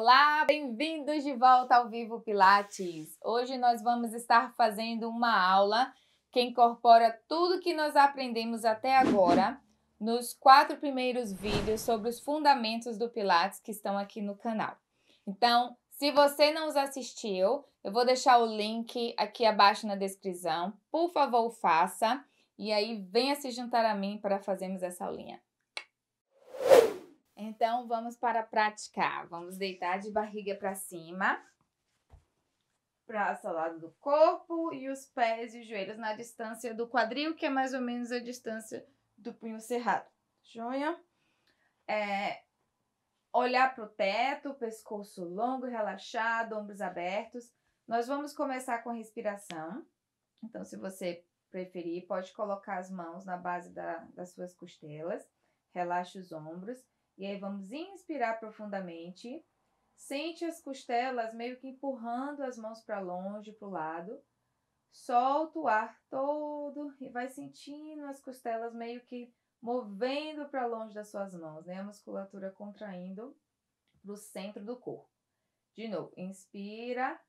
Olá, bem-vindos de volta ao Vivo Pilates. Hoje nós vamos estar fazendo uma aula que incorpora tudo que nós aprendemos até agora nos quatro primeiros vídeos sobre os fundamentos do Pilates que estão aqui no canal. Então, se você não os assistiu, eu vou deixar o link aqui abaixo na descrição. Por favor, faça. E aí, venha se juntar a mim para fazermos essa aulinha. Então vamos para praticar. Vamos deitar de barriga para cima, braço ao lado do corpo e os pés e os joelhos na distância do quadril, que é mais ou menos a distância do punho cerrado. Joia? É, olhar para o teto, pescoço longo, relaxado, ombros abertos. Nós vamos começar com a respiração. Então, se você preferir, pode colocar as mãos na base da, das suas costelas, relaxa os ombros e aí vamos inspirar profundamente. Sente as costelas meio que empurrando as mãos para longe, para o lado. Solta o ar todo e vai sentindo as costelas meio que movendo para longe das suas mãos, né? A musculatura contraindo para o centro do corpo. De novo, inspira,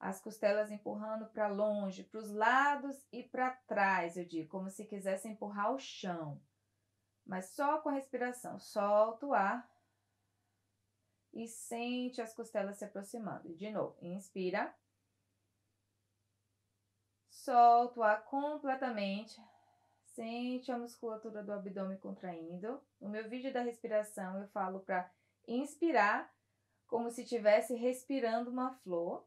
as costelas empurrando para longe, para os lados e para trás, eu digo, como se quisesse empurrar o chão mas só com a respiração. Solta o ar e sente as costelas se aproximando. De novo, inspira. Solta o ar completamente. Sente a musculatura do abdômen contraindo. No meu vídeo da respiração, eu falo para inspirar como se estivesse respirando uma flor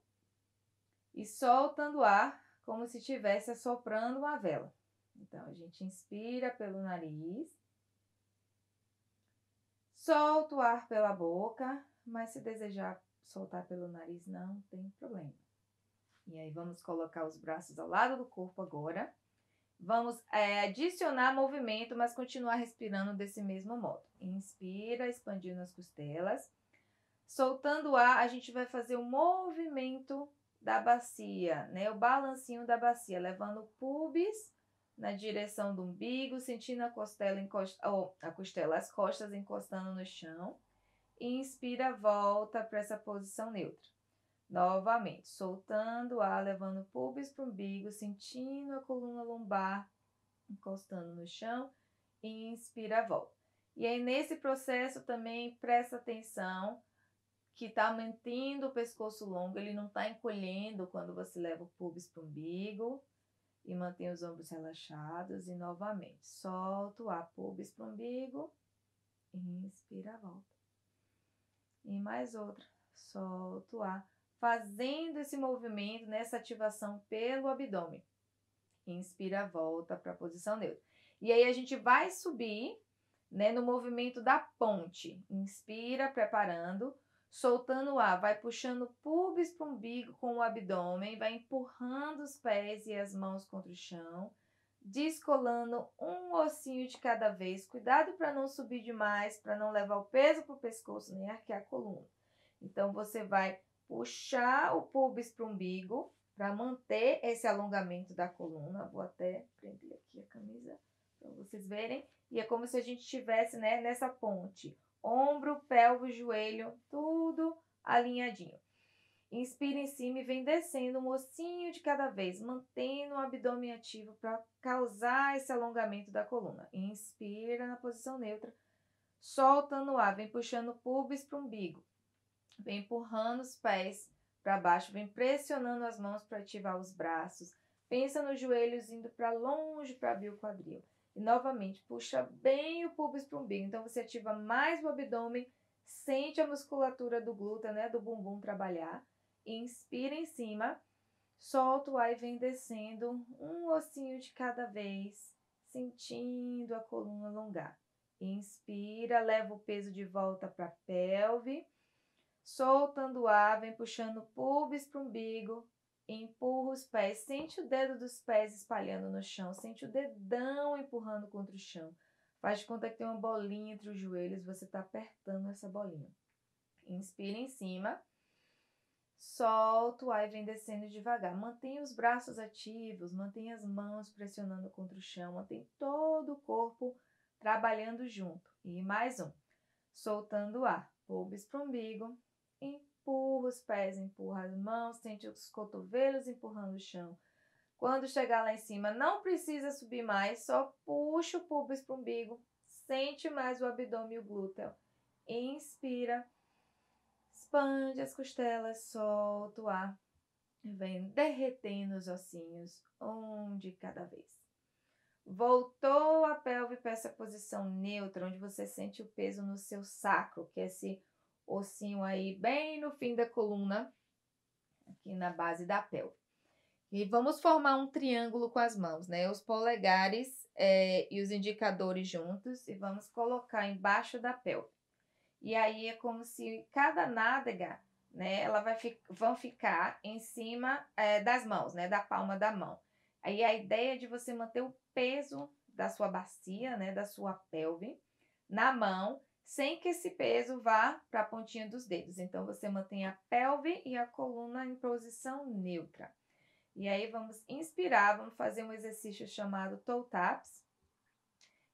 e soltando o ar como se estivesse assoprando uma vela. Então, a gente inspira pelo nariz Solta o ar pela boca, mas se desejar soltar pelo nariz, não tem problema. E aí, vamos colocar os braços ao lado do corpo agora. Vamos é, adicionar movimento, mas continuar respirando desse mesmo modo. Inspira, expandindo as costelas. Soltando o ar, a gente vai fazer o um movimento da bacia, né? O balancinho da bacia, levando o pubis na direção do umbigo, sentindo a costela, encosta, oh, a costela as costas encostando no chão. E inspira, volta para essa posição neutra. Novamente, soltando o ar, levando o pubis para o umbigo, sentindo a coluna lombar encostando no chão. E inspira, volta. E aí, nesse processo também, presta atenção que está mantendo o pescoço longo, ele não está encolhendo quando você leva o pubis para o umbigo e mantenha os ombros relaxados e novamente solta o ar pubis para o umbigo, inspira, volta. E mais outra, solta o ar, fazendo esse movimento nessa ativação pelo abdômen. Inspira, volta para a posição neutra. E aí a gente vai subir, né, no movimento da ponte. Inspira, preparando soltando o ar, vai puxando o pubis para o umbigo com o abdômen, vai empurrando os pés e as mãos contra o chão, descolando um ossinho de cada vez. Cuidado para não subir demais, para não levar o peso para o pescoço nem arquear a coluna. Então, você vai puxar o pubis para o umbigo para manter esse alongamento da coluna. Vou até prender aqui a camisa para vocês verem. E é como se a gente estivesse né, nessa ponte ombro, pelvis, joelho, tudo alinhadinho. Inspira em cima e vem descendo um ossinho de cada vez, mantendo o abdômen ativo para causar esse alongamento da coluna. Inspira na posição neutra, soltando o ar, vem puxando o pubis para o umbigo, vem empurrando os pés para baixo, vem pressionando as mãos para ativar os braços. Pensa nos joelhos indo para longe para abrir o quadril. E novamente, puxa bem o pubis para o umbigo. Então você ativa mais o abdômen, sente a musculatura do glúteo, né, do bumbum trabalhar. Inspira em cima, solta o ar e vem descendo um ossinho de cada vez, sentindo a coluna alongar. Inspira, leva o peso de volta para a pelve, soltando o ar, vem puxando o pubis para o umbigo, Empurra os pés, sente o dedo dos pés espalhando no chão, sente o dedão empurrando contra o chão. Faz de conta que tem uma bolinha entre os joelhos, você está apertando essa bolinha. Inspira em cima, solta o ar e vem descendo devagar. Mantenha os braços ativos, mantenha as mãos pressionando contra o chão, mantém todo o corpo trabalhando junto. E mais um, soltando o ar, pubis para o umbigo, empurra os pés, empurra as mãos, sente os cotovelos empurrando o chão. Quando chegar lá em cima, não precisa subir mais, só puxa o pubis para o umbigo, sente mais o abdômen e o glúteo. Inspira, expande as costelas, solta o ar. Vem derretendo os ossinhos, um de cada vez. Voltou a pelve para essa posição neutra, onde você sente o peso no seu sacro, que é esse ossinho aí bem no fim da coluna, aqui na base da pelve. E vamos formar um triângulo com as mãos, né? Os polegares é, e os indicadores juntos e vamos colocar embaixo da pelve. E aí é como se cada nádega, né, ela vai fi vão ficar em cima é, das mãos, né, da palma da mão. Aí a ideia é de você manter o peso da sua bacia, né, da sua pelve na mão sem que esse peso vá para a pontinha dos dedos. Então, você mantém a pelve e a coluna em posição neutra. E aí, vamos inspirar, vamos fazer um exercício chamado toe taps.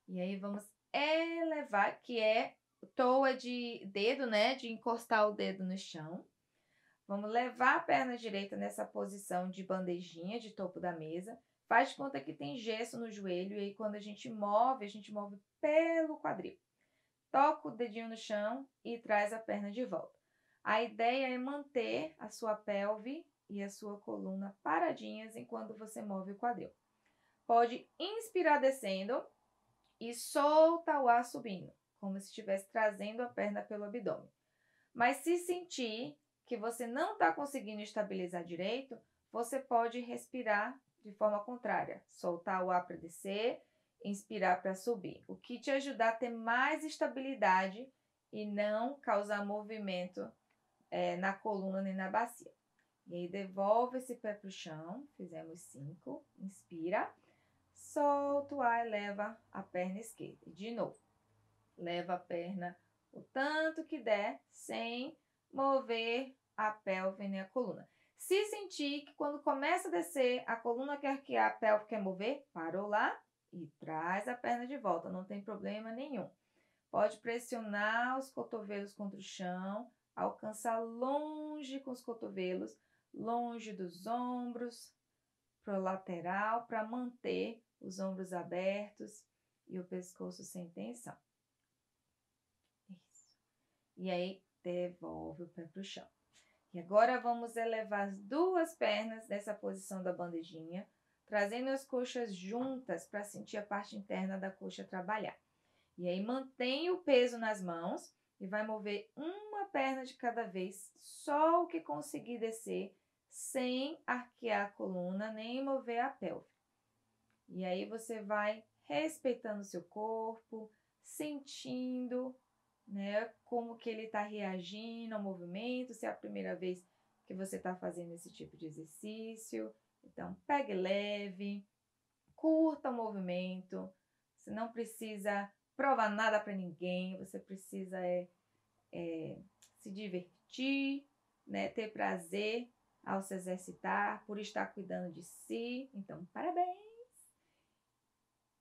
E aí, vamos elevar, que é toa de dedo, né? De encostar o dedo no chão. Vamos levar a perna direita nessa posição de bandejinha de topo da mesa. Faz de conta que tem gesso no joelho e aí quando a gente move, a gente move pelo quadril toca o dedinho no chão e traz a perna de volta. A ideia é manter a sua pelve e a sua coluna paradinhas enquanto você move o quadril. Pode inspirar descendo e solta o ar subindo, como se estivesse trazendo a perna pelo abdômen. Mas se sentir que você não está conseguindo estabilizar direito, você pode respirar de forma contrária, soltar o ar para descer inspirar para subir, o que te ajudar a ter mais estabilidade e não causar movimento é, na coluna nem na bacia. E aí, devolve esse pé para o chão, fizemos cinco, inspira, solta o ar e leva a perna esquerda. De novo, leva a perna o tanto que der, sem mover a pelve nem a coluna. Se sentir que quando começa a descer, a coluna quer que a pelve quer mover, parou lá, e traz a perna de volta, não tem problema nenhum. Pode pressionar os cotovelos contra o chão, alcançar longe com os cotovelos, longe dos ombros, para o lateral, para manter os ombros abertos e o pescoço sem tensão. Isso. E aí, devolve o pé para o chão. E agora vamos elevar as duas pernas nessa posição da bandejinha trazendo as coxas juntas para sentir a parte interna da coxa trabalhar. E aí mantém o peso nas mãos e vai mover uma perna de cada vez, só o que conseguir descer, sem arquear a coluna nem mover a pelve. E aí você vai respeitando seu corpo, sentindo, né, como que ele está reagindo ao movimento, se é a primeira vez que você está fazendo esse tipo de exercício, então, pegue leve, curta o movimento. Você não precisa provar nada para ninguém, você precisa é, é, se divertir, né, ter prazer ao se exercitar, por estar cuidando de si. Então, parabéns!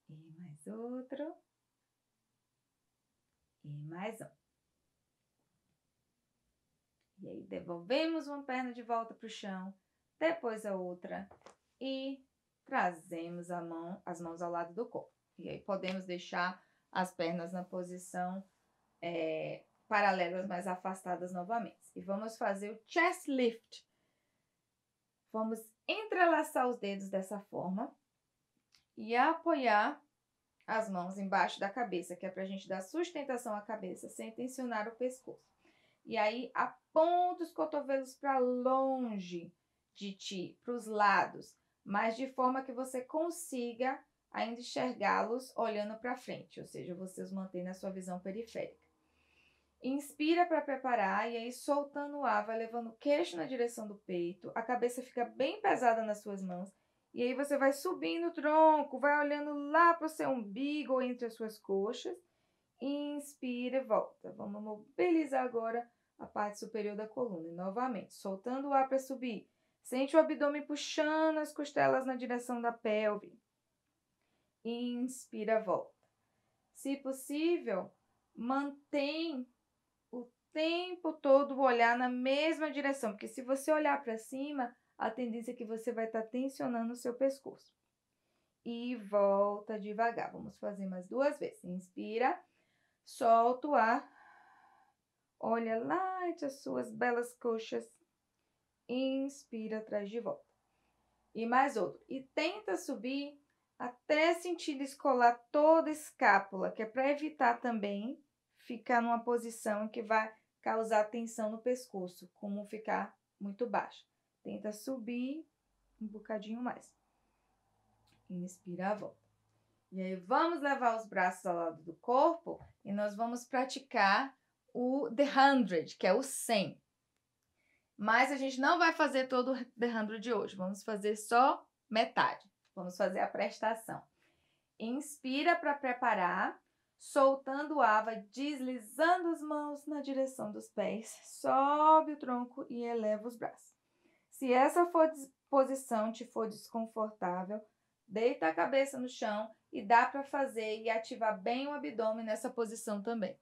E mais outro. E mais um. E aí, devolvemos uma perna de volta para o chão depois a outra e trazemos a mão, as mãos ao lado do corpo. E aí podemos deixar as pernas na posição é, paralelas, mas afastadas novamente. E vamos fazer o chest lift. Vamos entrelaçar os dedos dessa forma e apoiar as mãos embaixo da cabeça, que é para a gente dar sustentação à cabeça, sem tensionar o pescoço. E aí aponta os cotovelos para longe de ti para os lados, mas de forma que você consiga ainda enxergá-los olhando para frente, ou seja, você os mantém na sua visão periférica. Inspira para preparar e aí soltando o ar, vai levando o queixo na direção do peito, a cabeça fica bem pesada nas suas mãos e aí você vai subindo o tronco, vai olhando lá para o seu umbigo ou entre as suas coxas. Inspira e volta. Vamos mobilizar agora a parte superior da coluna. E novamente, soltando o ar para subir. Sente o abdômen puxando as costelas na direção da pelve. Inspira, volta. Se possível, mantém o tempo todo o olhar na mesma direção, porque se você olhar para cima, a tendência é que você vai estar tá tensionando o seu pescoço. E volta devagar. Vamos fazer mais duas vezes. Inspira, solta o ar. Olha lá as suas belas coxas inspira, traz de volta. E mais outro. E tenta subir até sentir descolar toda a escápula, que é para evitar também ficar numa posição que vai causar tensão no pescoço, como ficar muito baixo. Tenta subir um bocadinho mais. Inspira a volta. E aí vamos levar os braços ao lado do corpo e nós vamos praticar o the hundred, que é o 100. Mas a gente não vai fazer todo o derrando de hoje, vamos fazer só metade. Vamos fazer a prestação. Inspira para preparar, soltando a ava, deslizando as mãos na direção dos pés, sobe o tronco e eleva os braços. Se essa for, posição te for desconfortável, deita a cabeça no chão e dá para fazer e ativar bem o abdômen nessa posição também,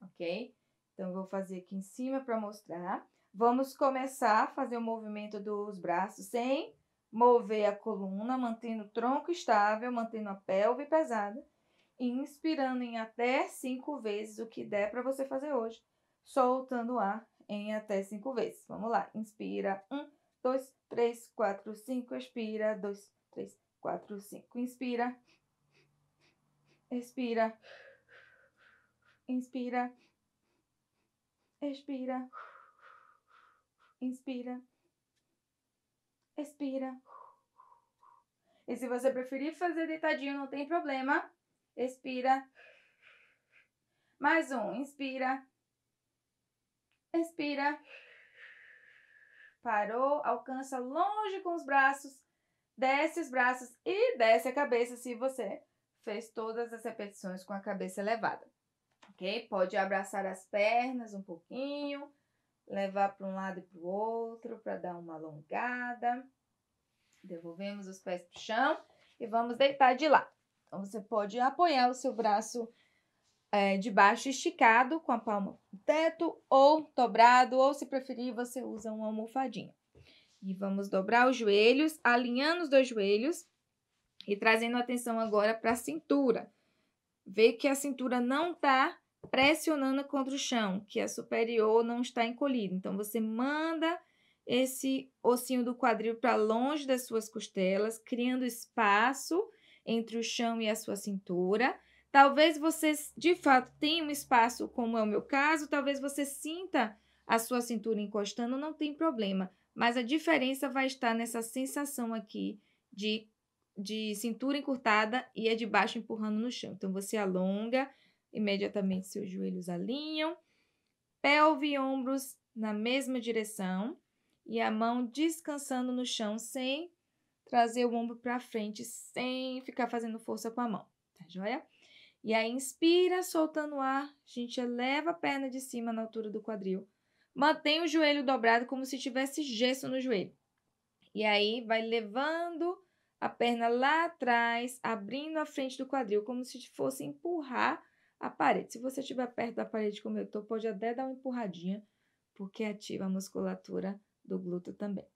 ok? Então, vou fazer aqui em cima para mostrar. Vamos começar a fazer o movimento dos braços sem mover a coluna, mantendo o tronco estável, mantendo a pelve pesada. Inspirando em até cinco vezes, o que der para você fazer hoje. Soltando o ar em até cinco vezes. Vamos lá. Inspira. Um, dois, três, quatro, cinco. Expira. Dois, três, quatro, cinco. Inspira. Expira. Inspira. Expira inspira, expira. E se você preferir fazer deitadinho, não tem problema. Expira. Mais um, inspira. Expira. Parou, alcança longe com os braços, desce os braços e desce a cabeça se você fez todas as repetições com a cabeça elevada. OK? Pode abraçar as pernas um pouquinho levar para um lado e para o outro para dar uma alongada. Devolvemos os pés para o chão e vamos deitar de lado. Então, você pode apoiar o seu braço é, de baixo esticado com a palma no teto ou dobrado, ou se preferir, você usa uma almofadinha. E vamos dobrar os joelhos, alinhando os dois joelhos e trazendo atenção agora para a cintura. Vê que a cintura não está pressionando contra o chão, que a é superior não está encolhida. Então, você manda esse ossinho do quadril para longe das suas costelas, criando espaço entre o chão e a sua cintura. Talvez você, de fato, tenha um espaço, como é o meu caso, talvez você sinta a sua cintura encostando, não tem problema. Mas a diferença vai estar nessa sensação aqui de, de cintura encurtada e a é de baixo empurrando no chão. Então, você alonga Imediatamente seus joelhos alinham, pelve e ombros na mesma direção e a mão descansando no chão sem trazer o ombro para frente, sem ficar fazendo força com a mão, tá joia? E aí inspira, soltando o ar, a gente eleva a perna de cima na altura do quadril. Mantém o joelho dobrado como se tivesse gesso no joelho. E aí vai levando a perna lá atrás, abrindo a frente do quadril, como se fosse empurrar a parede. Se você estiver perto da parede como eu estou, pode até dar uma empurradinha, porque ativa a musculatura do glúteo também.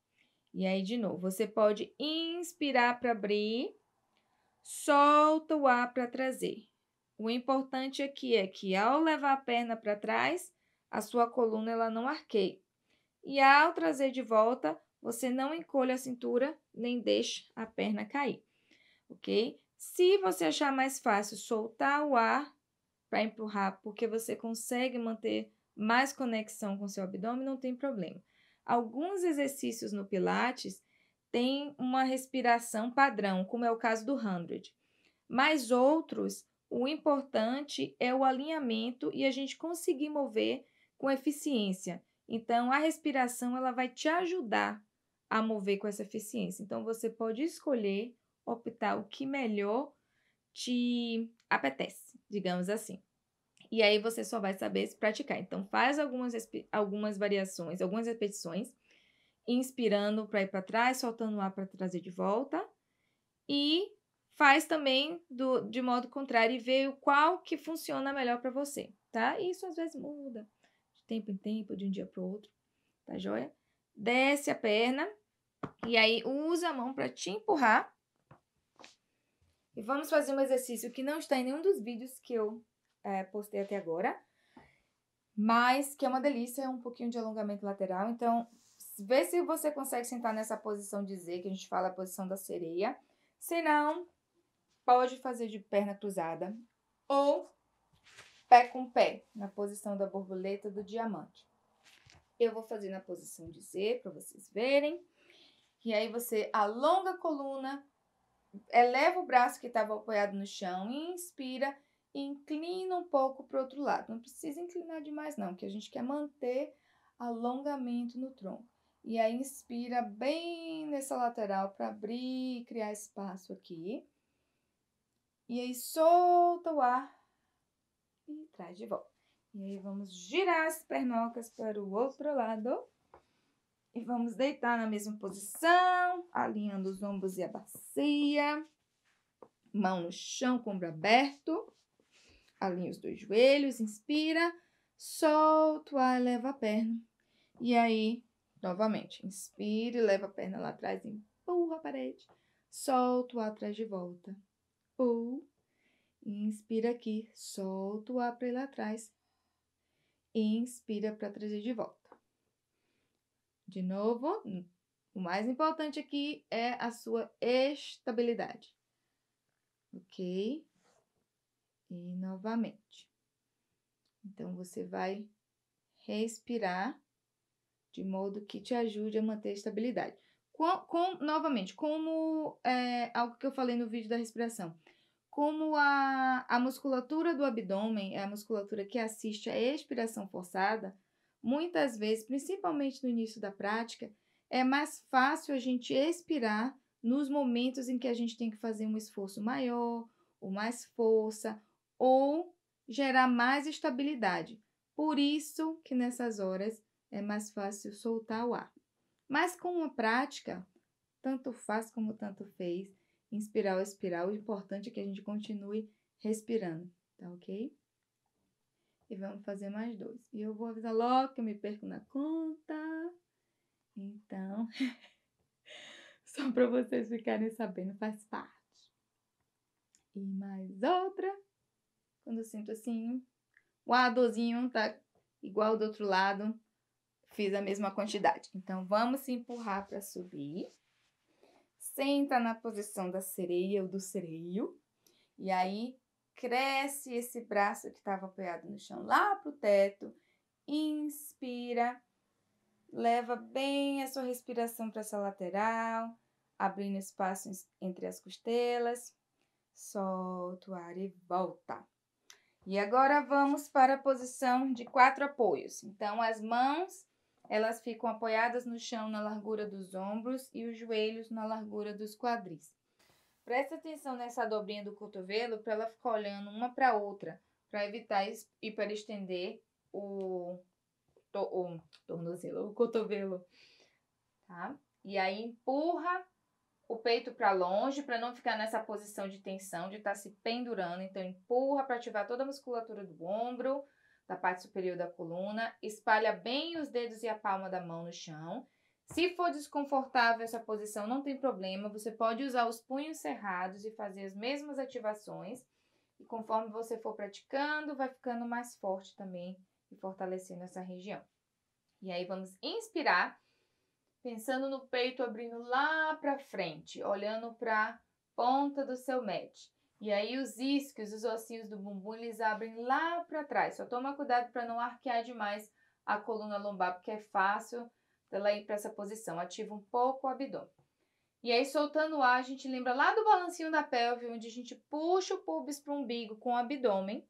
E aí, de novo, você pode inspirar para abrir, solta o ar para trazer. O importante aqui é que ao levar a perna para trás, a sua coluna ela não arqueie. E ao trazer de volta, você não encolhe a cintura nem deixe a perna cair, ok? Se você achar mais fácil soltar o ar para empurrar, porque você consegue manter mais conexão com seu abdômen, não tem problema. Alguns exercícios no Pilates têm uma respiração padrão, como é o caso do 100, mas outros, o importante é o alinhamento e a gente conseguir mover com eficiência. Então, a respiração ela vai te ajudar a mover com essa eficiência. Então, você pode escolher, optar o que melhor te apetece, digamos assim. E aí você só vai saber se praticar. Então, faz algumas, algumas variações, algumas repetições, inspirando para ir para trás, soltando o ar para trazer de volta. E faz também do, de modo contrário e vê qual que funciona melhor para você, tá? E isso às vezes muda de tempo em tempo, de um dia para o outro, tá joia? Desce a perna e aí usa a mão para te empurrar. E vamos fazer um exercício que não está em nenhum dos vídeos que eu é, postei até agora. Mas que é uma delícia, é um pouquinho de alongamento lateral. Então, vê se você consegue sentar nessa posição de Z, que a gente fala a posição da sereia. Se não, pode fazer de perna cruzada ou pé com pé, na posição da borboleta do diamante. Eu vou fazer na posição de Z para vocês verem. E aí você alonga a coluna, eleva o braço que estava apoiado no chão, inspira inclina um pouco para o outro lado. Não precisa inclinar demais, não, que a gente quer manter alongamento no tronco. E aí, inspira bem nessa lateral para abrir e criar espaço aqui. E aí, solta o ar e traz de volta. E aí, vamos girar as pernocas para o outro lado. E vamos deitar na mesma posição, alinhando os ombros e a bacia. Mão no chão, com o ombro aberto. Alinha os dois joelhos, inspira, solta o ar, leva a perna. E aí, novamente, inspira e leva a perna lá atrás, empurra a parede, solta o ar atrás de volta. Pull. Inspira aqui, solta o ar para lá atrás. Inspira para trazer de volta. De novo, o mais importante aqui é a sua estabilidade. Ok? e novamente. Então, você vai respirar de modo que te ajude a manter a estabilidade. Com, com novamente, como é, algo que eu falei no vídeo da respiração, como a, a musculatura do abdômen é a musculatura que assiste à expiração forçada, muitas vezes, principalmente no início da prática, é mais fácil a gente expirar nos momentos em que a gente tem que fazer um esforço maior, ou mais força, ou gerar mais estabilidade. Por isso que nessas horas é mais fácil soltar o ar. Mas com uma prática, tanto faz como tanto fez, inspirar ou expirar, o importante é que a gente continue respirando, tá ok? E vamos fazer mais dois. E eu vou avisar logo que eu me perco na conta. Então, só para vocês ficarem sabendo, faz parte. E mais outra. Quando eu sinto assim, o ladozinho tá igual do outro lado. Fiz a mesma quantidade. Então, vamos se empurrar para subir. Senta na posição da sereia ou do sereio. E aí, cresce esse braço que estava apoiado no chão lá pro teto. Inspira. Leva bem a sua respiração para essa lateral, abrindo espaço entre as costelas. Solta o ar e volta. E agora vamos para a posição de quatro apoios. Então, as mãos, elas ficam apoiadas no chão na largura dos ombros e os joelhos na largura dos quadris. Presta atenção nessa dobrinha do cotovelo para ela ficar olhando uma para outra, para evitar e para estender o, o tornozelo, o cotovelo, tá? E aí empurra o peito para longe para não ficar nessa posição de tensão, de estar tá se pendurando. Então, empurra para ativar toda a musculatura do ombro, da parte superior da coluna. Espalha bem os dedos e a palma da mão no chão. Se for desconfortável essa posição, não tem problema. Você pode usar os punhos cerrados e fazer as mesmas ativações. E conforme você for praticando, vai ficando mais forte também e fortalecendo essa região. E aí, vamos inspirar pensando no peito abrindo lá para frente, olhando para ponta do seu match. E aí os isquios, os ossinhos do bumbum, eles abrem lá para trás. Só toma cuidado para não arquear demais a coluna lombar, porque é fácil dela ir para essa posição. Ativa um pouco o abdômen. E aí soltando o ar, a gente lembra lá do balancinho da pelve, onde a gente puxa o pubis para o umbigo com o abdômen.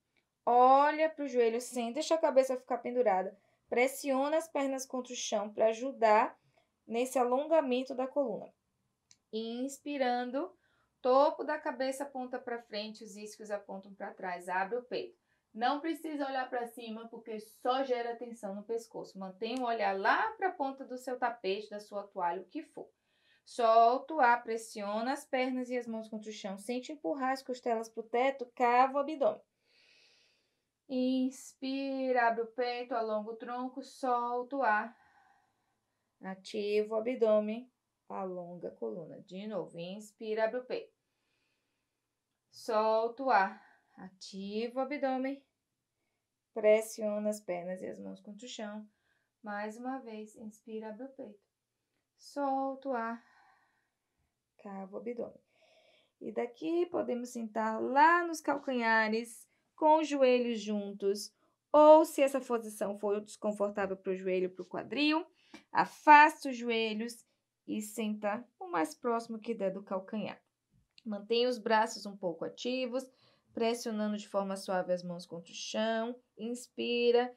Olha para o joelho sem deixar a cabeça ficar pendurada. Pressiona as pernas contra o chão para ajudar nesse alongamento da coluna. Inspirando, topo da cabeça aponta para frente, os isquios apontam para trás, abre o peito. Não precisa olhar para cima porque só gera tensão no pescoço. Mantenha o olhar lá para a ponta do seu tapete, da sua toalha, o que for. Solta o ar, pressiona as pernas e as mãos contra o chão. Sente empurrar as costelas para o teto, cava o abdômen. Inspira, abre o peito, alonga o tronco, solta o ar. Ativa o abdômen, alonga a coluna. De novo, inspira, abre o peito. Solta o ar, ativa o abdômen, pressiona as pernas e as mãos contra o chão. Mais uma vez, inspira, abre o peito. Solta o ar, cava o abdômen. E daqui podemos sentar lá nos calcanhares, com os joelhos juntos, ou se essa posição for desconfortável para o joelho, para o quadril, Afasta os joelhos e senta o mais próximo que der do calcanhar. Mantenha os braços um pouco ativos, pressionando de forma suave as mãos contra o chão. Inspira,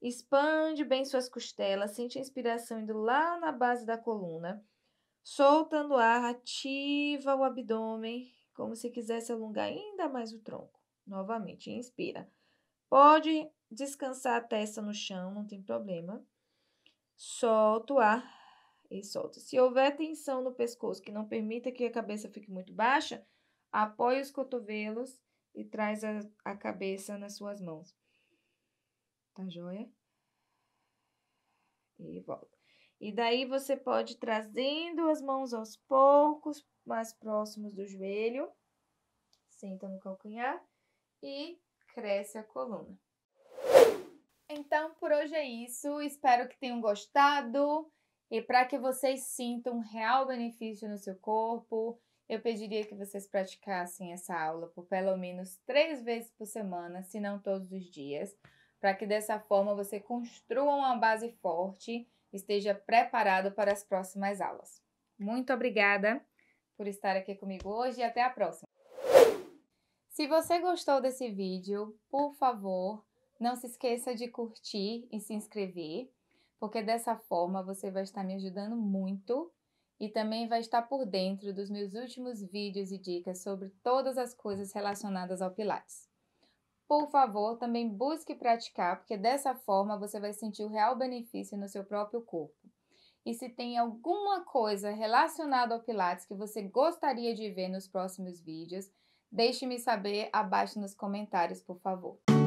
expande bem suas costelas, sente a inspiração indo lá na base da coluna. Soltando o ar, ativa o abdômen, como se quisesse alongar ainda mais o tronco. Novamente, inspira. Pode descansar a testa no chão, não tem problema solto o ar e solta. Se houver tensão no pescoço que não permita que a cabeça fique muito baixa, apoie os cotovelos e traz a, a cabeça nas suas mãos. Tá joia? E volta. E daí você pode trazendo as mãos aos poucos, mais próximos do joelho, senta no calcanhar e cresce a coluna. Então, por hoje é isso. Espero que tenham gostado. E para que vocês sintam um real benefício no seu corpo, eu pediria que vocês praticassem essa aula por pelo menos três vezes por semana, se não todos os dias, para que dessa forma você construa uma base forte e esteja preparado para as próximas aulas. Muito obrigada por estar aqui comigo hoje e até a próxima! Se você gostou desse vídeo, por favor, não se esqueça de curtir e se inscrever, porque dessa forma você vai estar me ajudando muito e também vai estar por dentro dos meus últimos vídeos e dicas sobre todas as coisas relacionadas ao Pilates. Por favor, também busque praticar, porque dessa forma você vai sentir o real benefício no seu próprio corpo. E se tem alguma coisa relacionada ao Pilates que você gostaria de ver nos próximos vídeos, deixe-me saber abaixo nos comentários, por favor.